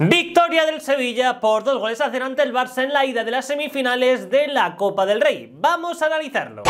Victoria del Sevilla por dos goles a cero ante el Barça en la ida de las semifinales de la Copa del Rey. Vamos a analizarlo.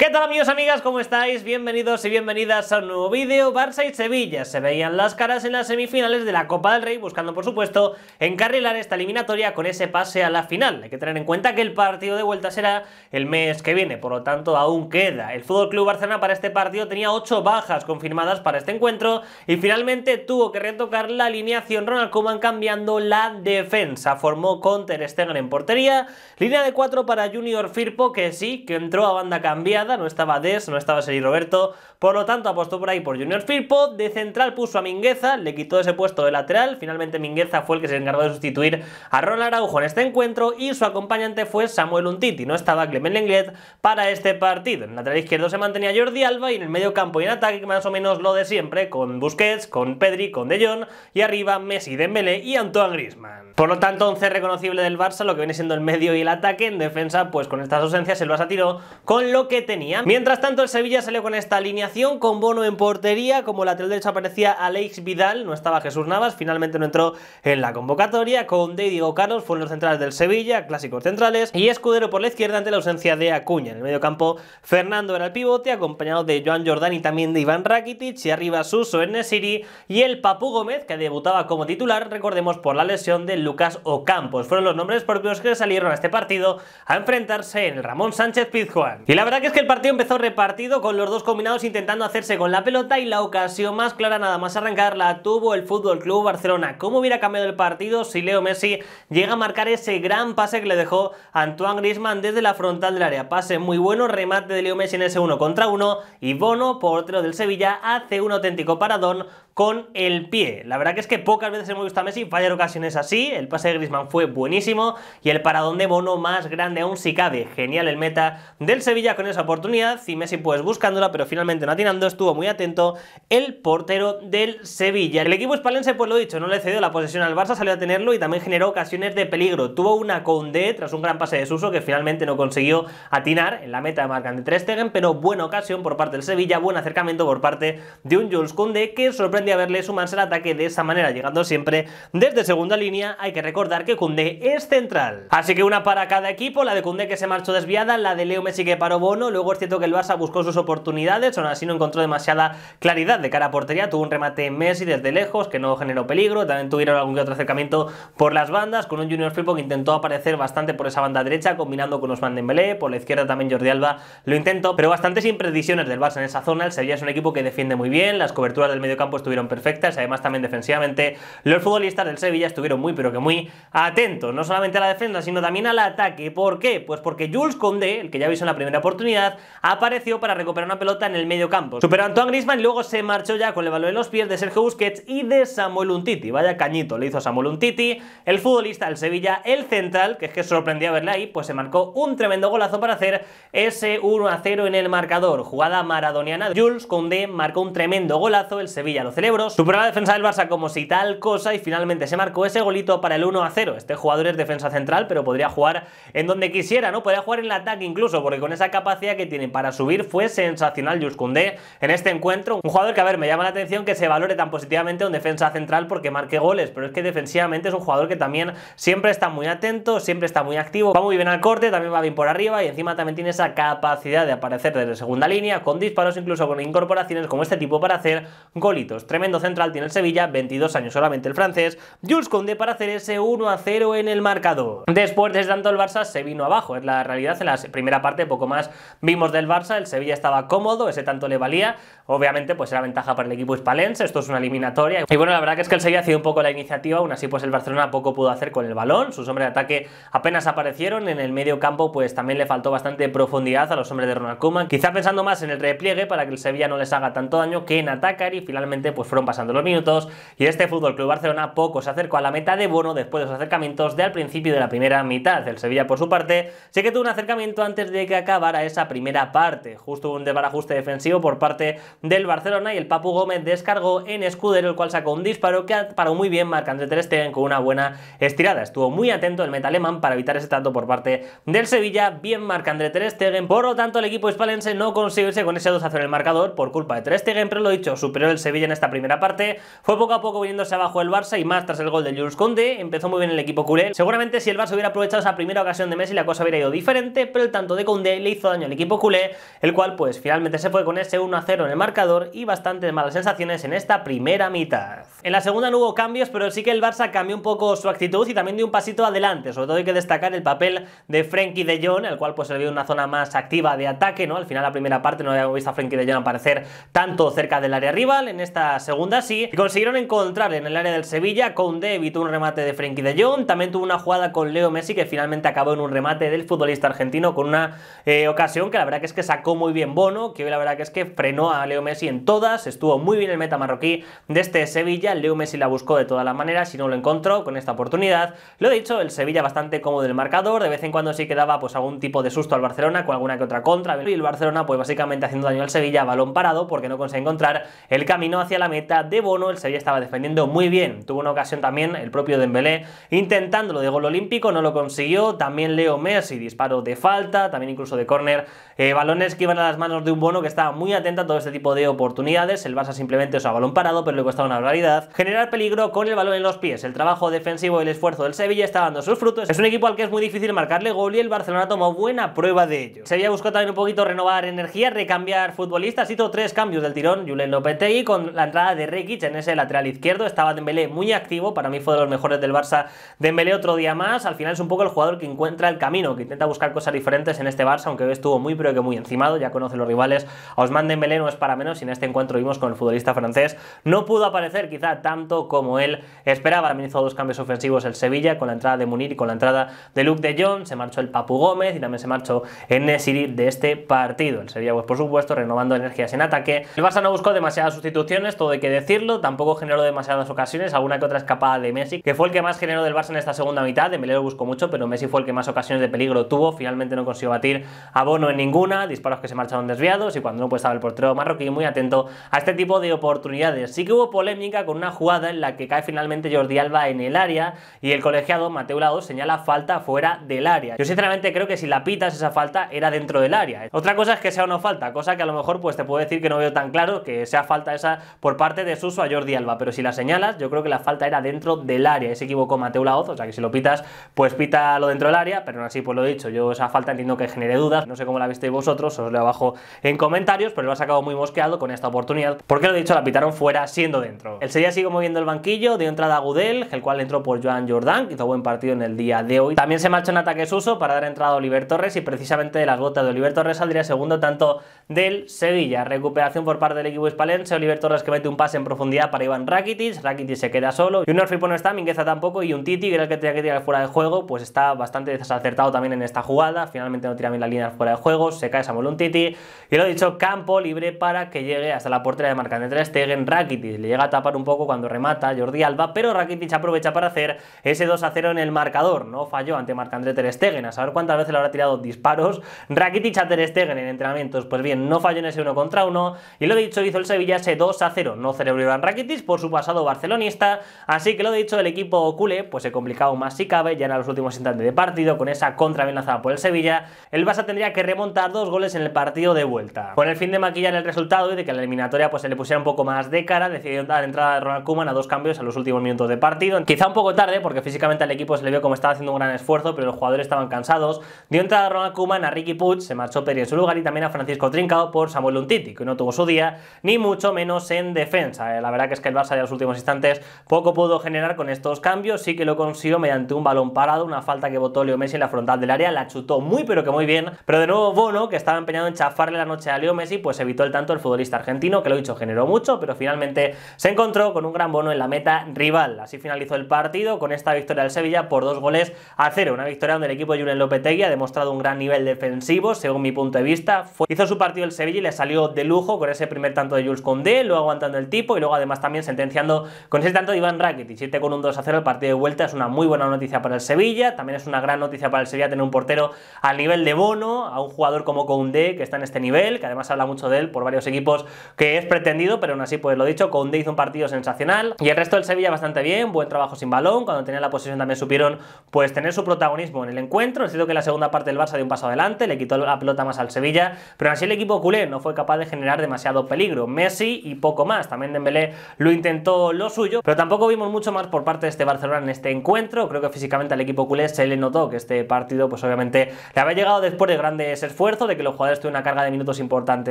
¿Qué tal amigos, amigas? ¿Cómo estáis? Bienvenidos y bienvenidas a un nuevo vídeo. Barça y Sevilla se veían las caras en las semifinales de la Copa del Rey, buscando por supuesto encarrilar esta eliminatoria con ese pase a la final. Hay que tener en cuenta que el partido de vuelta será el mes que viene, por lo tanto aún queda. El Fútbol Club Barcelona para este partido tenía 8 bajas confirmadas para este encuentro y finalmente tuvo que retocar la alineación Ronald Koeman cambiando la defensa. Formó con Ter Stegen en portería, línea de 4 para Junior Firpo, que sí, que entró a banda cambiada no estaba Des, no estaba Seri Roberto, por lo tanto apostó por ahí por Junior Firpo, de central puso a Mingueza, le quitó ese puesto de lateral, finalmente Mingueza fue el que se encargó de sustituir a Ronald Araujo en este encuentro y su acompañante fue Samuel Untiti, no estaba Clement Lenglet para este partido. En lateral izquierdo se mantenía Jordi Alba y en el medio campo y en ataque más o menos lo de siempre, con Busquets, con Pedri, con De Jong y arriba Messi, Dembélé y Antoine Griezmann. Por lo tanto, 11 reconocible del Barça, lo que viene siendo el medio y el ataque, en defensa pues con estas ausencias el Barça tiró con lo que tenía Mientras tanto, el Sevilla salió con esta alineación, con Bono en portería, como lateral derecho aparecía Alex Vidal, no estaba Jesús Navas, finalmente no entró en la convocatoria, con De Diego Carlos fueron los centrales del Sevilla, clásicos centrales, y Escudero por la izquierda ante la ausencia de Acuña. En el medio campo, Fernando era el pivote, acompañado de Joan Jordán y también de Iván Rakitic, y arriba Suso en Nesiri y el Papu Gómez, que debutaba como titular, recordemos, por la lesión de Lucas Ocampos. Fueron los nombres propios que salieron a este partido a enfrentarse en el Ramón Sánchez Pizjuán. Y la verdad que es que el partido empezó repartido con los dos combinados intentando hacerse con la pelota y la ocasión más clara nada más arrancarla tuvo el Fútbol Club Barcelona. ¿Cómo hubiera cambiado el partido si Leo Messi llega a marcar ese gran pase que le dejó Antoine Griezmann desde la frontal del área? Pase muy bueno, remate de Leo Messi en ese uno contra uno y Bono, portero del Sevilla, hace un auténtico paradón con el pie. La verdad que es que pocas veces hemos visto a Messi fallar ocasiones así, el pase de Griezmann fue buenísimo y el paradón de Bono más grande aún si cabe. Genial el meta del Sevilla con esa oportunidad y Messi pues buscándola pero finalmente no atinando, estuvo muy atento el portero del Sevilla. El equipo espalense, pues lo dicho, no le cedió la posesión al Barça, salió a tenerlo y también generó ocasiones de peligro. Tuvo una conde tras un gran pase de Suso que finalmente no consiguió atinar en la meta de marca de Ter pero buena ocasión por parte del Sevilla, buen acercamiento por parte de un Jules conde que sorprendió a verle sumarse al ataque de esa manera, llegando siempre desde segunda línea. Hay que recordar que Kunde es central. Así que una para cada equipo, la de Kunde que se marchó desviada, la de Leo Messi que paró Bono, luego es cierto que el Barça buscó sus oportunidades, aún así no encontró demasiada claridad de cara a portería, tuvo un remate en Messi desde lejos que no generó peligro, también tuvieron algún otro acercamiento por las bandas, con un Junior Firpo que intentó aparecer bastante por esa banda derecha, combinando con los Dembélé, por la izquierda también Jordi Alba lo intentó, pero bastantes imprecisiones del Barça en esa zona, el Sevilla es un equipo que defiende muy bien, las coberturas del mediocampo estuvieron estuvieron perfectas, además también defensivamente los futbolistas del Sevilla estuvieron muy pero que muy atentos, no solamente a la defensa, sino también al ataque. ¿Por qué? Pues porque Jules conde el que ya visto en la primera oportunidad, apareció para recuperar una pelota en el medio campo. Superó a Antoine Griezmann y luego se marchó ya con el balón en los pies de Sergio Busquets y de Samuel Untiti. Vaya cañito le hizo Samuel Untiti, el futbolista del Sevilla, el central, que es que sorprendía verle ahí, pues se marcó un tremendo golazo para hacer ese 1 a 0 en el marcador. Jugada maradoniana Jules conde marcó un tremendo golazo, el Sevilla lo su Superó la defensa del Barça como si tal cosa y finalmente se marcó ese golito para el 1 a 0. Este jugador es defensa central, pero podría jugar en donde quisiera, ¿no? Podría jugar en el ataque incluso, porque con esa capacidad que tiene para subir fue sensacional Yuskundé en este encuentro. Un jugador que, a ver, me llama la atención que se valore tan positivamente un defensa central porque marque goles, pero es que defensivamente es un jugador que también siempre está muy atento, siempre está muy activo, va muy bien al corte, también va bien por arriba y encima también tiene esa capacidad de aparecer desde segunda línea, con disparos, incluso con incorporaciones como este tipo para hacer golitos. Tremendo central tiene el Sevilla, 22 años solamente el francés. Jules Koundé para hacer ese 1 a 0 en el marcador. Después de tanto el Barça se vino abajo, es la realidad. En la primera parte poco más vimos del Barça, el Sevilla estaba cómodo, ese tanto le valía. Obviamente pues era ventaja para el equipo hispalense, esto es una eliminatoria. Y bueno, la verdad que es que el Sevilla ha sido un poco la iniciativa, aún así pues el Barcelona poco pudo hacer con el balón, sus hombres de ataque apenas aparecieron, en el medio campo pues también le faltó bastante profundidad a los hombres de Ronald Koeman, quizá pensando más en el repliegue para que el Sevilla no les haga tanto daño que en atacar y finalmente pues pues fueron pasando los minutos y este Fútbol Club Barcelona poco se acercó a la meta de Bono después de los acercamientos de al principio de la primera mitad. El Sevilla, por su parte, sí que tuvo un acercamiento antes de que acabara esa primera parte. Justo un desbarajuste defensivo por parte del Barcelona y el Papu Gómez descargó en escudero, el cual sacó un disparo que paró muy bien Marc-André Ter Stegen con una buena estirada. Estuvo muy atento el meta alemán para evitar ese tanto por parte del Sevilla, bien Marc-André Ter Stegen. Por lo tanto, el equipo hispalense no consiguió con ese 2 0 en el marcador por culpa de Ter Stegen, pero lo dicho, superó el Sevilla en esta primera parte. Fue poco a poco viniéndose abajo el Barça y más tras el gol de Jules Conde. Empezó muy bien el equipo culé. Seguramente si el Barça hubiera aprovechado esa primera ocasión de Messi la cosa hubiera ido diferente, pero el tanto de Conde le hizo daño al equipo culé, el cual pues finalmente se fue con ese 1-0 en el marcador y bastantes malas sensaciones en esta primera mitad. En la segunda no hubo cambios, pero sí que el Barça cambió un poco su actitud y también dio un pasito adelante. Sobre todo hay que destacar el papel de Frenkie de Jong, el cual pues se le vio una zona más activa de ataque, ¿no? Al final la primera parte no habíamos visto a Frenkie de Jong aparecer tanto cerca del área rival. En esta segunda sí, y consiguieron encontrar en el área del Sevilla, Conde evitó un remate de Frenkie de Jong, también tuvo una jugada con Leo Messi que finalmente acabó en un remate del futbolista argentino con una eh, ocasión que la verdad que es que sacó muy bien Bono, que hoy la verdad que es que frenó a Leo Messi en todas, estuvo muy bien el meta marroquí de este Sevilla, Leo Messi la buscó de todas las maneras si no lo encontró con esta oportunidad, lo he dicho, el Sevilla bastante cómodo del marcador, de vez en cuando sí quedaba pues algún tipo de susto al Barcelona con alguna que otra contra, y el Barcelona pues básicamente haciendo daño al Sevilla, balón parado porque no consigue encontrar el camino hacia la meta de Bono, el Sevilla estaba defendiendo muy bien. Tuvo una ocasión también el propio Dembélé intentándolo de gol olímpico, no lo consiguió. También Leo Messi, disparo de falta, también incluso de córner. Eh, balones que iban a las manos de un Bono que estaba muy atento a todo este tipo de oportunidades. El Barça simplemente usaba balón parado, pero le cuesta una barbaridad. Generar peligro con el balón en los pies. El trabajo defensivo y el esfuerzo del Sevilla está dando sus frutos. Es un equipo al que es muy difícil marcarle gol y el Barcelona tomó buena prueba de ello. Sevilla buscó también un poquito renovar energía, recambiar futbolistas. Hizo tres cambios del tirón Julen Lopetegui con la entrada de Rekic en ese lateral izquierdo. Estaba Dembélé muy activo, para mí fue de los mejores del Barça. Dembélé otro día más, al final es un poco el jugador que encuentra el camino, que intenta buscar cosas diferentes en este Barça, aunque hoy estuvo muy pero que muy encimado, ya conoce los rivales. A Osman Dembélé no es para menos y en este encuentro vimos con el futbolista francés no pudo aparecer quizá tanto como él esperaba. También hizo dos cambios ofensivos el Sevilla con la entrada de Munir y con la entrada de Luke de Jong, se marchó el Papu Gómez y también se marchó en Nesiri de este partido. El Sevilla pues por supuesto renovando energías en ataque. El Barça no buscó demasiadas sustituciones, de hay que decirlo, tampoco generó demasiadas ocasiones, alguna que otra escapada de Messi, que fue el que más generó del Barça en esta segunda mitad, de lo buscó mucho, pero Messi fue el que más ocasiones de peligro tuvo, finalmente no consiguió batir a Bono en ninguna, disparos que se marcharon desviados y cuando no pues estaba el portero marroquí muy atento a este tipo de oportunidades. Sí que hubo polémica con una jugada en la que cae finalmente Jordi Alba en el área y el colegiado Mateo Lado señala falta fuera del área. Yo sinceramente creo que si la pitas esa falta era dentro del área. Otra cosa es que sea o no falta, cosa que a lo mejor pues te puedo decir que no veo tan claro que sea falta esa parte de Suso a Jordi Alba, pero si la señalas, yo creo que la falta era dentro del área, ese se equivocó Mateo Laoz, o sea que si lo pitas, pues pita lo dentro del área, pero aún así, pues lo he dicho, yo esa falta entiendo que genere dudas, no sé cómo la visteis vosotros, os lo abajo en comentarios, pero lo ha sacado muy mosqueado con esta oportunidad, porque lo he dicho, la pitaron fuera siendo dentro. El Sevilla sigue moviendo el banquillo, dio entrada a Gudel, el cual entró por Joan Jordán, que hizo buen partido en el día de hoy. También se marchó en ataque Suso para dar entrada a Oliver Torres y precisamente de las botas de Oliver Torres saldría segundo tanto del Sevilla. Recuperación por parte del equipo hispalense, Oliver Torres que un pase en profundidad para Iván Rakitic, Rakitic se queda solo, y un Orfi no está, Mingueza tampoco, y un Titi, que era el que tenía que tirar fuera de juego, pues está bastante desacertado también en esta jugada, finalmente no tira bien la línea fuera de juego, se cae Samuel un Titi, y lo dicho, campo libre para que llegue hasta la portería de Marc Ter Stegen, Rakitic le llega a tapar un poco cuando remata Jordi Alba, pero Rakitic aprovecha para hacer ese 2 0 en el marcador, no falló ante marc Ter Stegen, a saber cuántas veces le habrá tirado disparos Rakitic a Ter Stegen en entrenamientos, pues bien, no falló en ese 1 contra 1, y lo dicho, hizo el Sevilla ese 2 a 0 no celebró Rakitic por su pasado barcelonista, así que lo dicho, el equipo culé pues se complicaba más si cabe, ya en los últimos instantes de partido, con esa contra bien por el Sevilla, el Barça tendría que remontar dos goles en el partido de vuelta. Con el fin de maquillar el resultado y de que la eliminatoria pues se le pusiera un poco más de cara, decidió dar entrada a Ronald Koeman a dos cambios a los últimos minutos de partido, quizá un poco tarde porque físicamente al equipo se le vio como estaba haciendo un gran esfuerzo, pero los jugadores estaban cansados. Dio entrada a Ronald Koeman a Ricky Puig, se marchó Peri en su lugar y también a Francisco Trincao por Samuel Luntiti, que no tuvo su día, ni mucho menos en defensa. Eh. la verdad que es que el Barça en los últimos instantes poco pudo generar con estos cambios. Sí que lo consiguió mediante un balón parado, una falta que botó Leo Messi en la frontal del área. La chutó muy pero que muy bien. Pero de nuevo Bono, que estaba empeñado en chafarle la noche a Leo Messi, pues evitó el tanto el futbolista argentino, que lo dicho generó mucho, pero finalmente se encontró con un gran bono en la meta rival. Así finalizó el partido con esta victoria del Sevilla por dos goles a cero. Una victoria donde el equipo de Julen Lopetegui ha demostrado un gran nivel defensivo, según mi punto de vista. hizo su partido el Sevilla y le salió de lujo con ese primer tanto de Jules Condé, lo aguantando el tipo y luego además también sentenciando con ese tanto de Iván Rakitic, 7 con un 2 a 0 el partido de vuelta es una muy buena noticia para el Sevilla, también es una gran noticia para el Sevilla tener un portero al nivel de Bono, a un jugador como Koundé que está en este nivel, que además habla mucho de él por varios equipos que es pretendido, pero aún así pues lo dicho, Koundé hizo un partido sensacional y el resto del Sevilla bastante bien, buen trabajo sin balón, cuando tenía la posesión también supieron pues tener su protagonismo en el encuentro, es cierto que la segunda parte del Barça dio un paso adelante, le quitó la pelota más al Sevilla, pero aún así el equipo culé no fue capaz de generar demasiado peligro, Messi y poco más también Dembélé lo intentó lo suyo, pero tampoco vimos mucho más por parte de este Barcelona en este encuentro. Creo que físicamente al equipo culé se le notó que este partido, pues obviamente, le había llegado después de grandes esfuerzos, de que los jugadores tuvieron una carga de minutos importante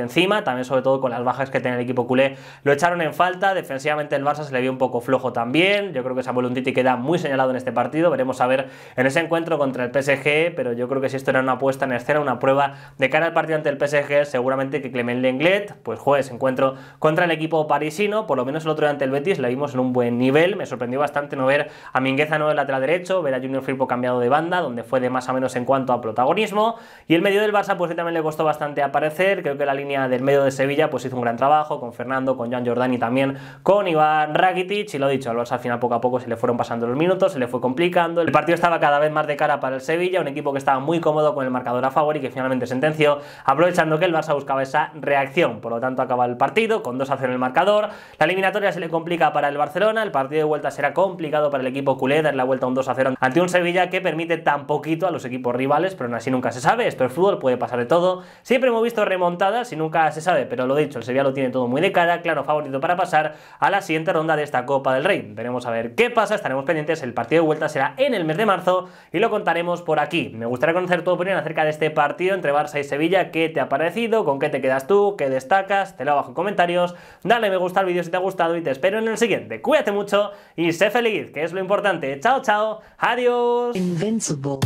encima, también sobre todo con las bajas que tenía el equipo culé, lo echaron en falta. Defensivamente el Barça se le vio un poco flojo también. Yo creo que voluntad y queda muy señalado en este partido. Veremos a ver en ese encuentro contra el PSG, pero yo creo que si esto era una apuesta en escena, una prueba de cara al partido ante el PSG, seguramente que Clement Lenglet pues juegue ese encuentro contra el equipo parisino, por lo menos el otro día ante el Betis, la vimos en un buen nivel. Me sorprendió bastante no ver a Mingueza no el lateral derecho, ver a Junior Firpo cambiado de banda, donde fue de más o menos en cuanto a protagonismo. Y el medio del Barça, pues también le costó bastante aparecer. Creo que la línea del medio de Sevilla, pues hizo un gran trabajo con Fernando, con Joan Jordán y también con Iván Rakitic. Y lo dicho, al Barça al final poco a poco se le fueron pasando los minutos, se le fue complicando. El partido estaba cada vez más de cara para el Sevilla, un equipo que estaba muy cómodo con el marcador a favor y que finalmente sentenció, aprovechando que el Barça buscaba esa reacción. Por lo tanto, acaba el partido con dos a en el marcador la eliminatoria se le complica para el Barcelona, el partido de vuelta será complicado para el equipo culé, dar la vuelta un 2 a 0 ante un Sevilla que permite tan poquito a los equipos rivales, pero aún así nunca se sabe, esto es fútbol, puede pasar de todo. Siempre hemos visto remontadas y nunca se sabe, pero lo dicho, el Sevilla lo tiene todo muy de cara, claro favorito para pasar a la siguiente ronda de esta Copa del Rey. Veremos a ver qué pasa, estaremos pendientes, el partido de vuelta será en el mes de marzo y lo contaremos por aquí. Me gustaría conocer tu opinión acerca de este partido entre Barça y Sevilla, qué te ha parecido, con qué te quedas tú, qué destacas, te lo abajo en comentarios, dale me gusta el vídeo si te ha gustado y te espero en el siguiente. Cuídate mucho y sé feliz, que es lo importante. Chao, chao. Adiós. Invincible.